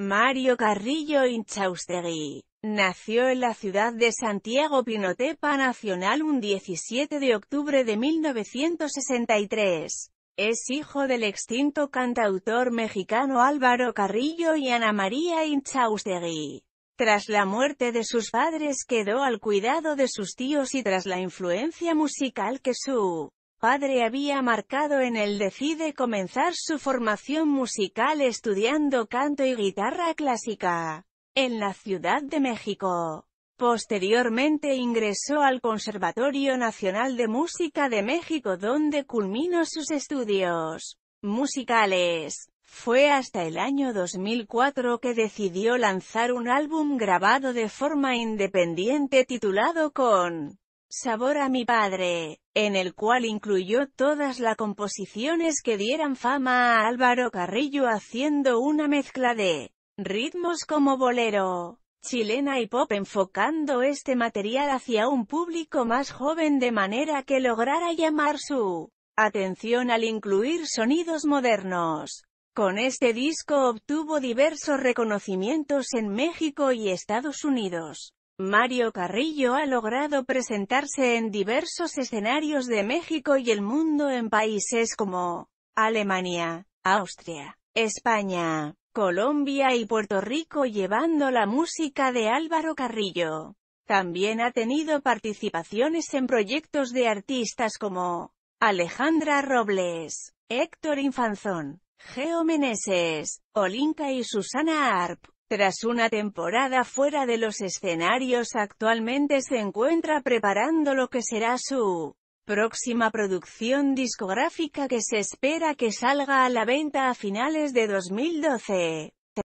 Mario Carrillo Inchaustegui. Nació en la ciudad de Santiago Pinotepa Nacional un 17 de octubre de 1963. Es hijo del extinto cantautor mexicano Álvaro Carrillo y Ana María Inchaustegui. Tras la muerte de sus padres quedó al cuidado de sus tíos y tras la influencia musical que su padre había marcado en el decide comenzar su formación musical estudiando canto y guitarra clásica en la Ciudad de México. Posteriormente ingresó al Conservatorio Nacional de Música de México donde culminó sus estudios musicales. Fue hasta el año 2004 que decidió lanzar un álbum grabado de forma independiente titulado con Sabor a mi padre, en el cual incluyó todas las composiciones que dieran fama a Álvaro Carrillo haciendo una mezcla de ritmos como bolero, chilena y pop enfocando este material hacia un público más joven de manera que lograra llamar su atención al incluir sonidos modernos. Con este disco obtuvo diversos reconocimientos en México y Estados Unidos. Mario Carrillo ha logrado presentarse en diversos escenarios de México y el mundo en países como Alemania, Austria, España, Colombia y Puerto Rico llevando la música de Álvaro Carrillo. También ha tenido participaciones en proyectos de artistas como Alejandra Robles, Héctor Infanzón, Geo Meneses, Olinka y Susana Arp. Tras una temporada fuera de los escenarios actualmente se encuentra preparando lo que será su próxima producción discográfica que se espera que salga a la venta a finales de 2012.